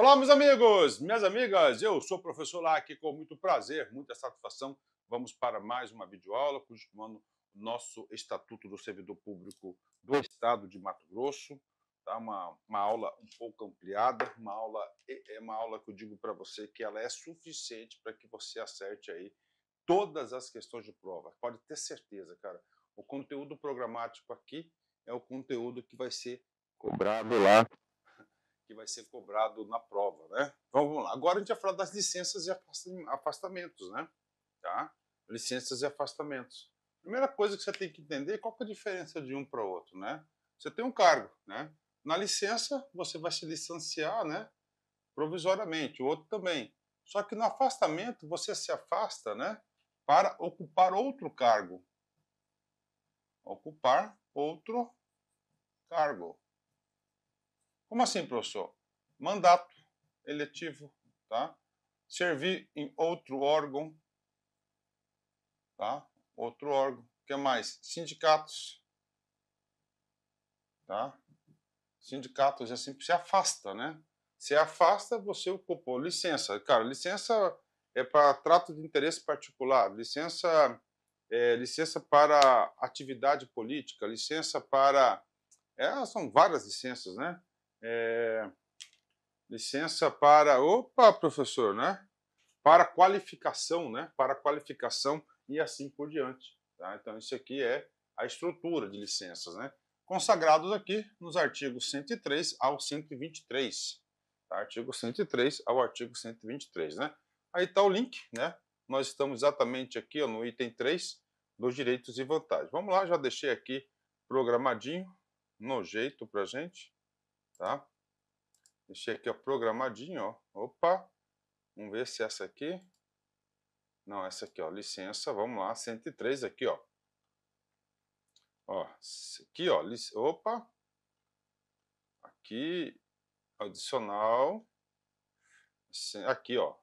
Olá, meus amigos, minhas amigas, eu sou o professor lá aqui com muito prazer, muita satisfação, vamos para mais uma videoaula continuando o nosso Estatuto do Servidor Público do Estado de Mato Grosso. Tá? Uma, uma aula um pouco ampliada, uma aula, é uma aula que eu digo para você que ela é suficiente para que você acerte aí todas as questões de prova. Pode ter certeza, cara. O conteúdo programático aqui é o conteúdo que vai ser cobrado lá que vai ser cobrado na prova, né? Vamos lá. Agora a gente vai falar das licenças e afastamentos, né? Tá? Licenças e afastamentos. Primeira coisa que você tem que entender é qual que é a diferença de um para o outro, né? Você tem um cargo, né? Na licença, você vai se licenciar, né? Provisoriamente, o outro também. Só que no afastamento, você se afasta, né? Para ocupar outro cargo. Ocupar outro cargo. Como assim, professor? Mandato eletivo, tá? Servir em outro órgão, tá? Outro órgão. O que mais? Sindicatos, tá? Sindicatos assim se afasta, né? Se afasta, você ocupou licença. Cara, licença é para trato de interesse particular, licença é, licença para atividade política, licença para é, são várias licenças, né? É, licença para. Opa, professor, né? Para qualificação, né? Para qualificação e assim por diante. Tá? Então, isso aqui é a estrutura de licenças, né? Consagrados aqui nos artigos 103 ao 123. Tá? Artigo 103 ao artigo 123, né? Aí está o link, né? Nós estamos exatamente aqui ó, no item 3 dos direitos e vantagens. Vamos lá, já deixei aqui programadinho, no jeito pra gente tá? Deixei aqui ó, programadinho, ó. Opa, vamos ver se essa aqui... Não, essa aqui, ó, licença, vamos lá, 103 aqui, ó. Ó, aqui, ó, opa. Aqui, adicional. Aqui, ó.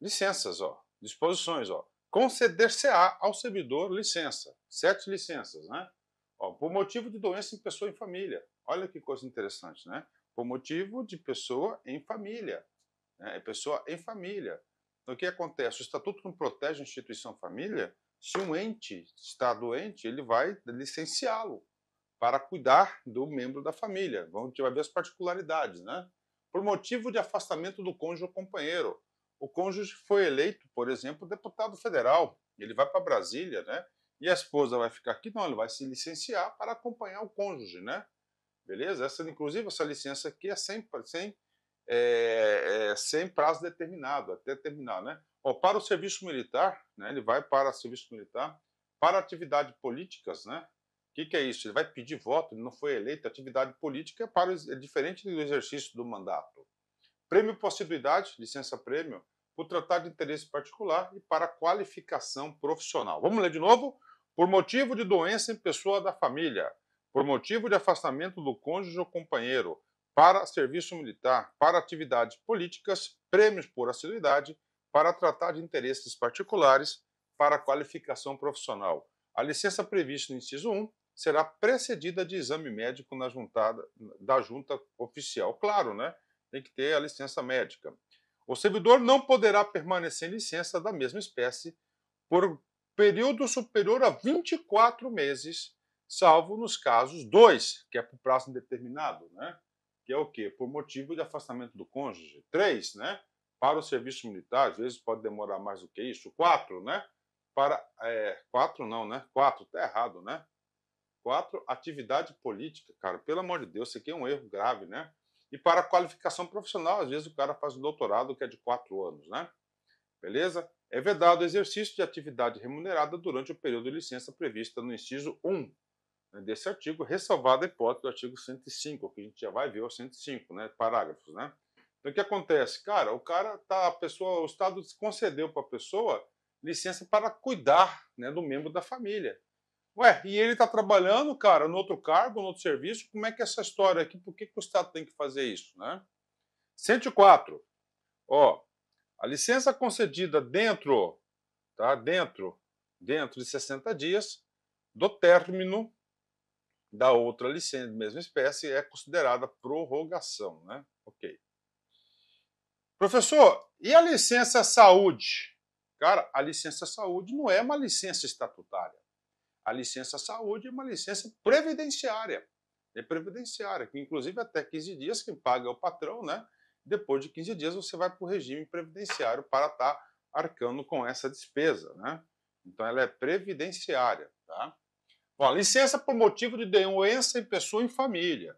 Licenças, ó. Disposições, ó. Conceder-se-á ao servidor licença. Sete licenças, né? Ó, por motivo de doença em pessoa e família. Olha que coisa interessante, né? Por motivo de pessoa em família. Né? É pessoa em família. Então, o que acontece? O estatuto não protege a instituição família. Se um ente está doente, ele vai licenciá-lo para cuidar do membro da família. Vamos ter ver as particularidades, né? Por motivo de afastamento do cônjuge ou companheiro. O cônjuge foi eleito, por exemplo, deputado federal. Ele vai para Brasília, né? E a esposa vai ficar aqui? Não, ele vai se licenciar para acompanhar o cônjuge, né? Beleza? Essa, inclusive, essa licença aqui é sem, sem, é, é, sem prazo determinado, até terminar, né? Ó, para o serviço militar, né, ele vai para o serviço militar, para atividades políticas, né? O que, que, é isso? Ele vai pedir voto, ele não foi eleito, atividade política é para para, é diferente do exercício do mandato. Prêmio possibilidade, licença prêmio, por tratar de interesse particular e para qualificação profissional. Vamos ler de novo? Por motivo de doença em pessoa da família, por motivo de afastamento do cônjuge ou companheiro, para serviço militar, para atividades políticas, prêmios por assiduidade, para tratar de interesses particulares, para qualificação profissional. A licença prevista no inciso 1 será precedida de exame médico na juntada, da junta oficial. Claro, né? Tem que ter a licença médica. O servidor não poderá permanecer em licença da mesma espécie por período superior a 24 meses salvo nos casos 2, que é por prazo indeterminado, né? que é o quê? Por motivo de afastamento do cônjuge. 3, né? para o serviço militar, às vezes pode demorar mais do que isso. 4, né? para... É, 4 não, né? 4, tá errado, né? 4, atividade política, cara, pelo amor de Deus, isso aqui é um erro grave, né? E para qualificação profissional, às vezes o cara faz um doutorado que é de 4 anos, né? Beleza? É vedado o exercício de atividade remunerada durante o período de licença prevista no inciso 1 desse artigo, ressalvada a hipótese do artigo 105, que a gente já vai ver o 105, né, parágrafos, né? Então o que acontece? Cara, o cara tá a pessoa, o Estado concedeu para a pessoa licença para cuidar, né, do membro da família. Ué, e ele está trabalhando, cara, no outro cargo, no outro serviço, como é que é essa história aqui, por que, que o Estado tem que fazer isso, né? 104. Ó, a licença concedida dentro, tá? Dentro, dentro de 60 dias do término da outra licença de mesma espécie é considerada prorrogação, né? Ok. Professor, e a licença saúde? Cara, a licença saúde não é uma licença estatutária. A licença saúde é uma licença previdenciária. É previdenciária, que inclusive até 15 dias quem paga é o patrão, né? Depois de 15 dias você vai para o regime previdenciário para estar tá arcando com essa despesa, né? Então ela é previdenciária, tá? Ó, licença por motivo de doença em pessoa e em família.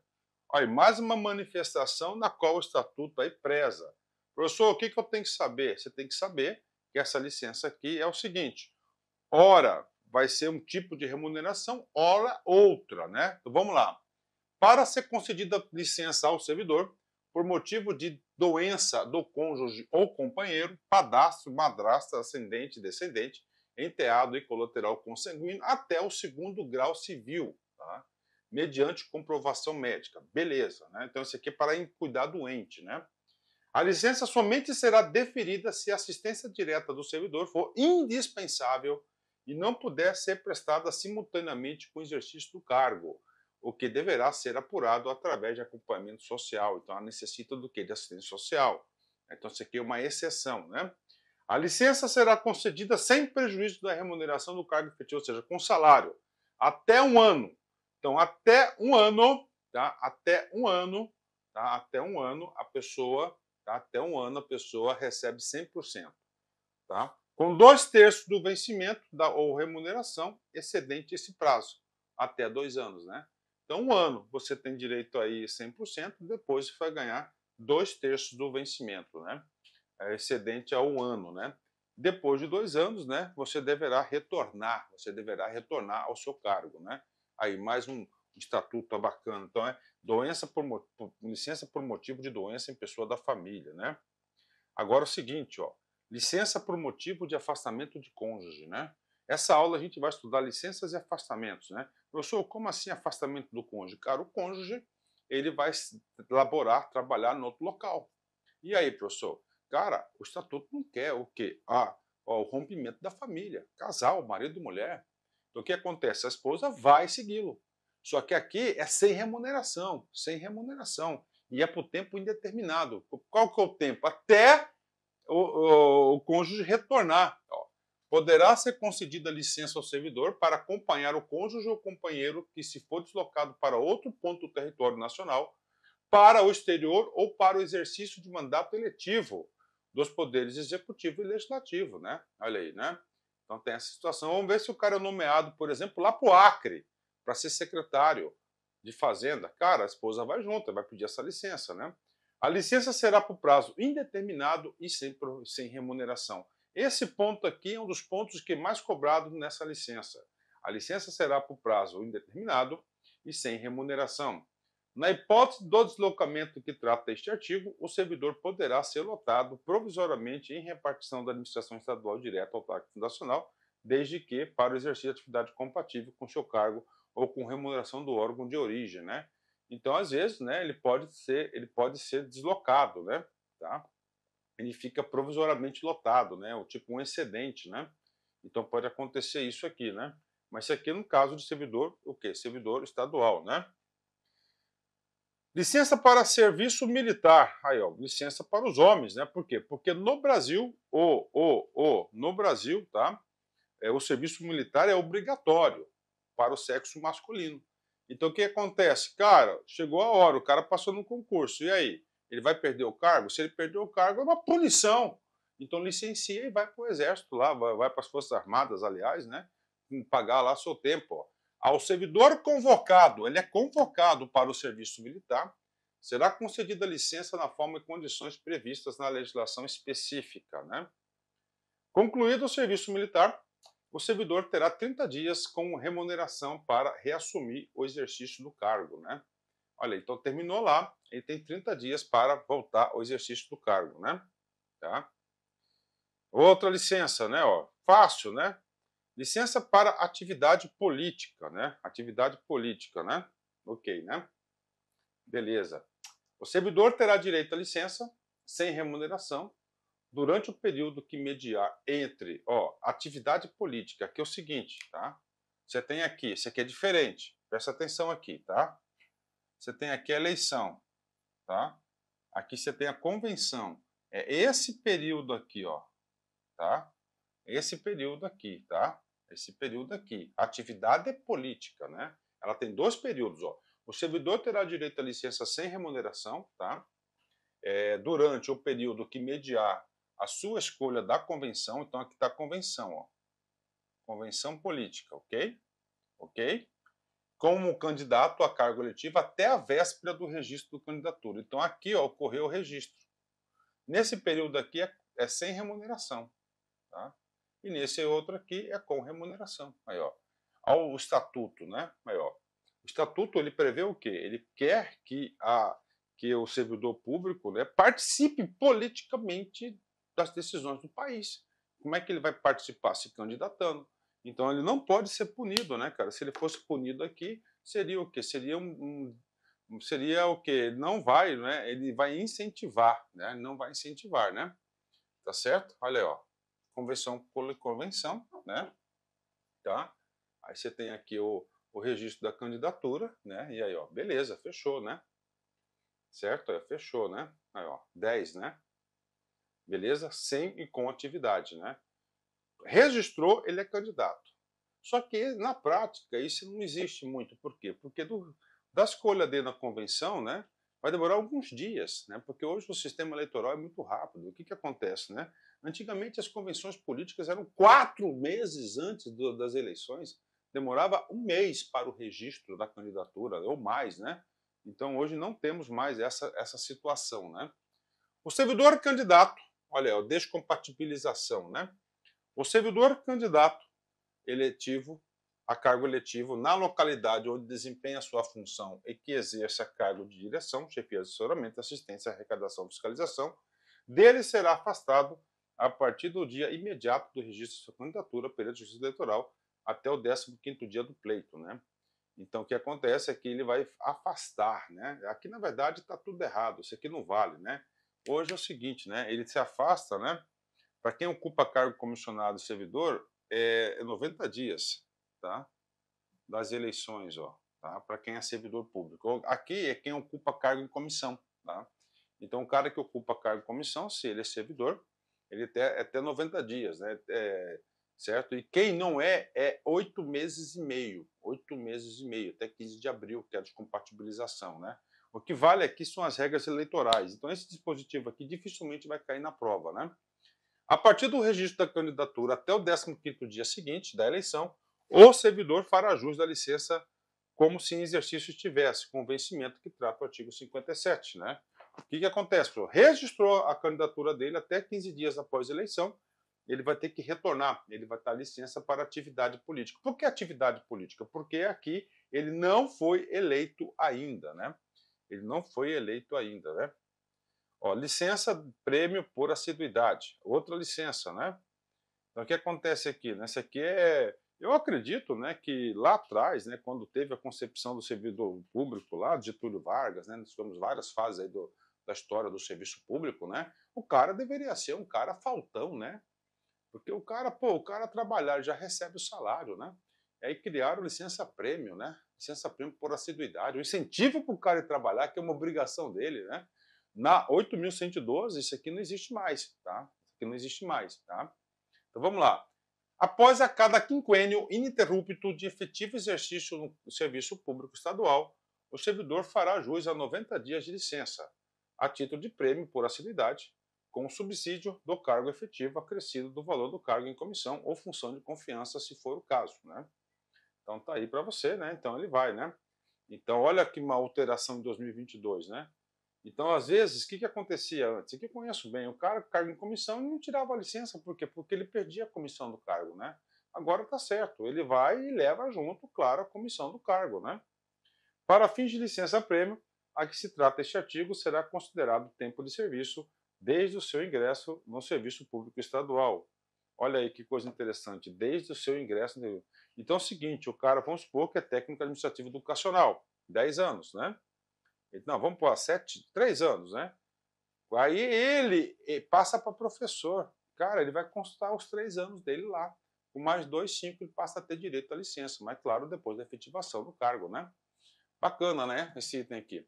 Aí, mais uma manifestação na qual o estatuto aí preza. Professor, o que, que eu tenho que saber? Você tem que saber que essa licença aqui é o seguinte: ora vai ser um tipo de remuneração, ora outra, né? Então vamos lá. Para ser concedida licença ao servidor, por motivo de doença do cônjuge ou companheiro, padastro, madrasta, ascendente, descendente, enteado e colateral consanguíneo até o segundo grau civil, tá? mediante comprovação médica. Beleza, né? Então isso aqui é para cuidar do ente, né? A licença somente será deferida se a assistência direta do servidor for indispensável e não puder ser prestada simultaneamente com o exercício do cargo, o que deverá ser apurado através de acompanhamento social. Então, ela necessita do que? De assistência social. Então, isso aqui é uma exceção, né? A licença será concedida sem prejuízo da remuneração do cargo efetivo, ou seja, com salário, até um ano. Então, até um ano, tá? Até um ano, tá? Até um ano a pessoa, tá? até um ano a pessoa recebe 100%, tá? Com dois terços do vencimento da, ou remuneração excedente esse prazo, até dois anos, né? Então, um ano você tem direito aí 100%, depois você vai ganhar dois terços do vencimento, né? É, excedente um ano, né? Depois de dois anos, né, você deverá retornar, você deverá retornar ao seu cargo, né? Aí mais um estatuto tá bacana. Então é doença por, por, licença por motivo de doença em pessoa da família, né? Agora é o seguinte, ó, licença por motivo de afastamento de cônjuge, né? Essa aula a gente vai estudar licenças e afastamentos, né? Professor, como assim afastamento do cônjuge? Cara, o cônjuge ele vai laborar, trabalhar no outro local. E aí, professor? Cara, o estatuto não quer o quê? Ah, o rompimento da família, casal, marido e mulher. Então o que acontece? A esposa vai segui-lo. Só que aqui é sem remuneração, sem remuneração. E é por tempo indeterminado. Qual que é o tempo? Até o, o, o cônjuge retornar. Ó, poderá ser concedida licença ao servidor para acompanhar o cônjuge ou companheiro que se for deslocado para outro ponto do território nacional, para o exterior ou para o exercício de mandato eletivo dos poderes executivo e legislativo, né? Olha aí, né? Então tem essa situação. Vamos ver se o cara é nomeado, por exemplo, lá pro Acre, para ser secretário de Fazenda. Cara, a esposa vai junto, vai pedir essa licença, né? A licença será por prazo indeterminado e sem, sem remuneração. Esse ponto aqui é um dos pontos que é mais cobrado nessa licença. A licença será por prazo indeterminado e sem remuneração. Na hipótese do deslocamento que trata este artigo, o servidor poderá ser lotado provisoriamente em repartição da administração estadual direta ao TAC fundacional, desde que para exercer atividade compatível com seu cargo ou com remuneração do órgão de origem, né? Então, às vezes, né, ele pode ser, ele pode ser deslocado, né? Tá? Ele fica provisoriamente lotado, né? O tipo um excedente, né? Então pode acontecer isso aqui, né? Mas isso aqui é no caso de servidor, o quê? Servidor estadual, né? Licença para serviço militar. Aí, ó, licença para os homens, né? Por quê? Porque no Brasil, o, o, o, no Brasil, tá? É, o serviço militar é obrigatório para o sexo masculino. Então, o que acontece? Cara, chegou a hora, o cara passou no concurso, e aí? Ele vai perder o cargo? Se ele perder o cargo, é uma punição. Então, licencia e vai para o exército lá, vai, vai para as Forças Armadas, aliás, né? Pagar lá seu tempo, ó. Ao servidor convocado, ele é convocado para o serviço militar, será concedida licença na forma e condições previstas na legislação específica. Né? Concluído o serviço militar, o servidor terá 30 dias com remuneração para reassumir o exercício do cargo. Né? Olha, então terminou lá, ele tem 30 dias para voltar ao exercício do cargo. Né? Tá? Outra licença, né? Ó, fácil, né? Licença para atividade política, né? Atividade política, né? Ok, né? Beleza. O servidor terá direito à licença sem remuneração durante o período que mediar entre, ó, atividade política, que é o seguinte, tá? Você tem aqui, isso aqui é diferente. Presta atenção aqui, tá? Você tem aqui a eleição, tá? Aqui você tem a convenção. É esse período aqui, ó, tá? Esse período aqui, tá? esse período aqui. A atividade é política, né? Ela tem dois períodos, ó. O servidor terá direito à licença sem remuneração, tá? É, durante o período que mediar a sua escolha da convenção, então aqui está a convenção, ó. Convenção política, ok? Ok? Como candidato a cargo eletivo até a véspera do registro do candidatura. Então aqui ó, ocorreu o registro. Nesse período aqui é, é sem remuneração, tá? E nesse outro aqui é com remuneração. maior Ao estatuto, né? maior O estatuto ele prevê o quê? Ele quer que, a, que o servidor público né, participe politicamente das decisões do país. Como é que ele vai participar? Se candidatando. Então ele não pode ser punido, né, cara? Se ele fosse punido aqui, seria o quê? Seria um, um seria o quê? não vai, né? Ele vai incentivar, né? não vai incentivar, né? Tá certo? Olha aí, ó convenção por convenção, né? Tá? Aí você tem aqui o, o registro da candidatura, né? E aí, ó, beleza, fechou, né? Certo? Aí, é, fechou, né? Aí, ó, 10, né? Beleza? Sem e com atividade, né? Registrou, ele é candidato. Só que, na prática, isso não existe muito. Por quê? Porque do, da escolha dele na convenção, né? Vai demorar alguns dias, né? Porque hoje o sistema eleitoral é muito rápido. O que, que acontece, né? Antigamente, as convenções políticas eram quatro meses antes do, das eleições, demorava um mês para o registro da candidatura, ou mais, né? Então, hoje não temos mais essa, essa situação, né? O servidor candidato, olha, a é descompatibilização, né? O servidor candidato eletivo a cargo eletivo na localidade onde desempenha sua função e que a cargo de direção, chefia de assessoramento, assistência, arrecadação, fiscalização, dele será afastado a partir do dia imediato do registro de sua candidatura perante Justiça Eleitoral até o 15º dia do pleito, né? Então, o que acontece é que ele vai afastar, né? Aqui, na verdade, está tudo errado, isso aqui não vale, né? Hoje é o seguinte, né? Ele se afasta, né? Para quem ocupa cargo comissionado e servidor, é 90 é dias, tá? Das eleições, ó, tá? Para quem é servidor público. Aqui é quem ocupa cargo em comissão, tá? Então, o cara que ocupa cargo em comissão, se ele é servidor, ele até é até 90 dias, né? É, certo? E quem não é, é oito meses e meio. Oito meses e meio, até 15 de abril, que é a descompatibilização, né? O que vale aqui são as regras eleitorais. Então, esse dispositivo aqui dificilmente vai cair na prova, né? A partir do registro da candidatura até o 15 dia seguinte da eleição, o servidor fará jus da licença como se em exercício estivesse, com o vencimento que trata o artigo 57, né? O que, que acontece, professor? Registrou a candidatura dele até 15 dias após a eleição, ele vai ter que retornar, ele vai estar licença para atividade política. Por que atividade política? Porque aqui ele não foi eleito ainda, né? Ele não foi eleito ainda, né? Ó, licença, prêmio por assiduidade. Outra licença, né? Então, o que acontece aqui? Né? aqui é... Eu acredito né, que lá atrás, né, quando teve a concepção do servidor público lá, de Túlio Vargas, né, nós tivemos várias fases aí do, da história do serviço público, né? O cara deveria ser um cara faltão, né? Porque o cara, pô, o cara trabalhar já recebe o salário, né? E aí criaram licença prêmio, né? Licença prêmio por assiduidade, um incentivo para o cara ir trabalhar, que é uma obrigação dele, né? Na 8.112, isso aqui não existe mais, tá? Isso aqui não existe mais, tá? Então vamos lá. Após a cada quinquênio ininterrupto de efetivo exercício no serviço público estadual, o servidor fará jus a 90 dias de licença, a título de prêmio por assiduidade, com o subsídio do cargo efetivo acrescido do valor do cargo em comissão ou função de confiança, se for o caso, né? Então tá aí para você, né? Então ele vai, né? Então olha que uma alteração em 2022, né? Então às vezes o que, que acontecia antes? Que eu conheço bem, o cara cargo em comissão não tirava a licença, por quê? Porque ele perdia a comissão do cargo, né? Agora tá certo, ele vai e leva junto, claro, a comissão do cargo, né? Para fins de licença prêmio, a que se trata este artigo será considerado tempo de serviço desde o seu ingresso no serviço público estadual. Olha aí que coisa interessante, desde o seu ingresso. Então é o seguinte, o cara, vamos supor que é técnico administrativo educacional, 10 anos, né? Não, vamos pôr 7, 3 anos, né? Aí ele passa para professor. Cara, ele vai consultar os 3 anos dele lá. Com mais 2, 5, ele passa a ter direito à licença, mas claro, depois da efetivação do cargo, né? Bacana, né? Esse item aqui.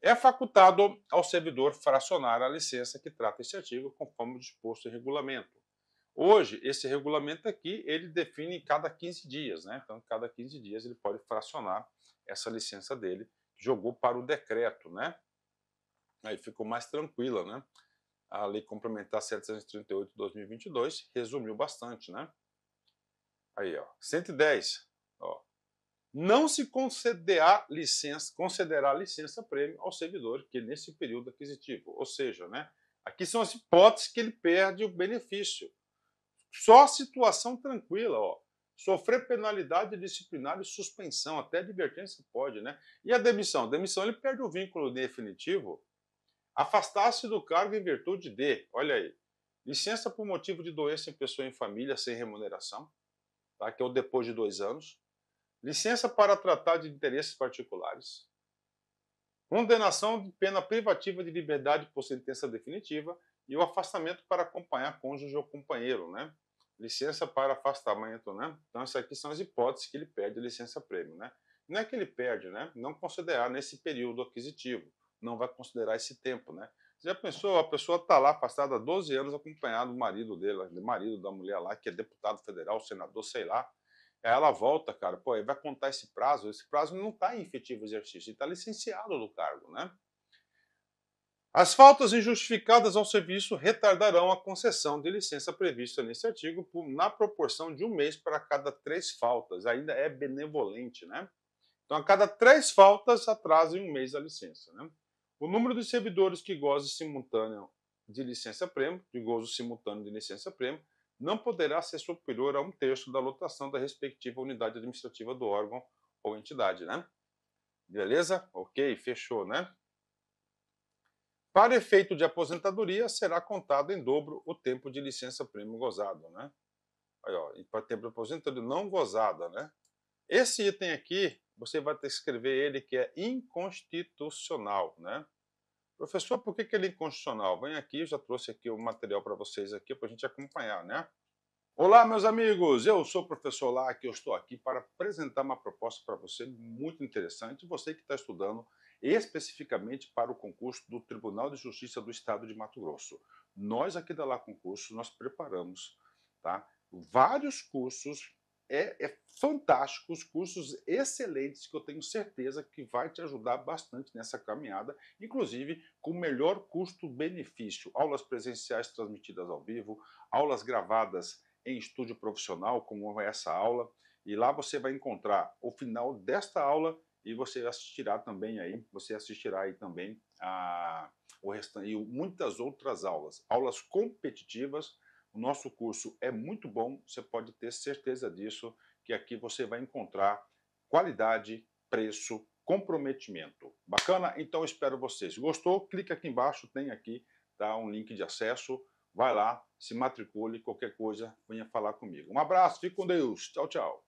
É facultado ao servidor fracionar a licença que trata esse artigo, conforme o disposto em regulamento. Hoje, esse regulamento aqui, ele define cada 15 dias, né? Então, cada 15 dias ele pode fracionar essa licença dele, jogou para o decreto, né? Aí ficou mais tranquila, né? A Lei Complementar 738 de 2022 resumiu bastante, né? Aí, ó, 110, ó não se concederá licença, concederá licença prêmio ao servidor que nesse período aquisitivo, ou seja, né, aqui são as hipóteses que ele perde o benefício. Só situação tranquila, ó. Sofrer penalidade disciplinar e suspensão, até advertência pode, né? E a demissão? A demissão ele perde o vínculo definitivo. Afastar-se do cargo em virtude de, olha aí, licença por motivo de doença em pessoa em família sem remuneração, tá? que é o depois de dois anos licença para tratar de interesses particulares, condenação de pena privativa de liberdade por sentença definitiva e o afastamento para acompanhar cônjuge ou companheiro, né? Licença para afastamento, né? Então, essas aqui são as hipóteses que ele perde a licença prêmio, né? Não é que ele perde, né? Não considerar nesse período aquisitivo, não vai considerar esse tempo, né? Você já pensou, a pessoa está lá afastada há 12 anos acompanhado do marido dela, do marido da mulher lá, que é deputado federal, senador, sei lá, Aí ela volta, cara, pô, vai contar esse prazo, esse prazo não está em efetivo exercício, ele está licenciado do cargo, né? As faltas injustificadas ao serviço retardarão a concessão de licença prevista nesse artigo por, na proporção de um mês para cada três faltas. Ainda é benevolente, né? Então, a cada três faltas, atrasa em um mês a licença. Né? O número de servidores que gozem simultâneo de licença prêmio, de gozo simultâneo de licença prêmio, não poderá ser superior a um terço da lotação da respectiva unidade administrativa do órgão ou entidade, né? Beleza? Ok, fechou, né? Para efeito de aposentadoria, será contado em dobro o tempo de licença-prêmio gozado, né? Aí, ó, e para tempo de aposentadoria não gozada, né? Esse item aqui, você vai ter que escrever ele que é inconstitucional, né? Professor, por que, que ele é inconstitucional? Vem aqui, já trouxe aqui o material para vocês aqui para a gente acompanhar, né? Olá, meus amigos! Eu sou o professor Lac, eu estou aqui para apresentar uma proposta para você muito interessante, você que está estudando especificamente para o concurso do Tribunal de Justiça do Estado de Mato Grosso. Nós aqui da Lá Concurso, nós preparamos tá, vários cursos é, é fantástico, os cursos excelentes que eu tenho certeza que vai te ajudar bastante nessa caminhada, inclusive com o melhor custo-benefício. Aulas presenciais transmitidas ao vivo, aulas gravadas em estúdio profissional, como é essa aula, e lá você vai encontrar o final desta aula e você assistirá também aí, você assistirá aí também a o restante e muitas outras aulas, aulas competitivas o nosso curso é muito bom, você pode ter certeza disso, que aqui você vai encontrar qualidade, preço, comprometimento. Bacana? Então espero vocês. Gostou? Clique aqui embaixo, tem aqui tá, um link de acesso. Vai lá, se matricule, qualquer coisa, venha falar comigo. Um abraço, fique com Deus. Tchau, tchau.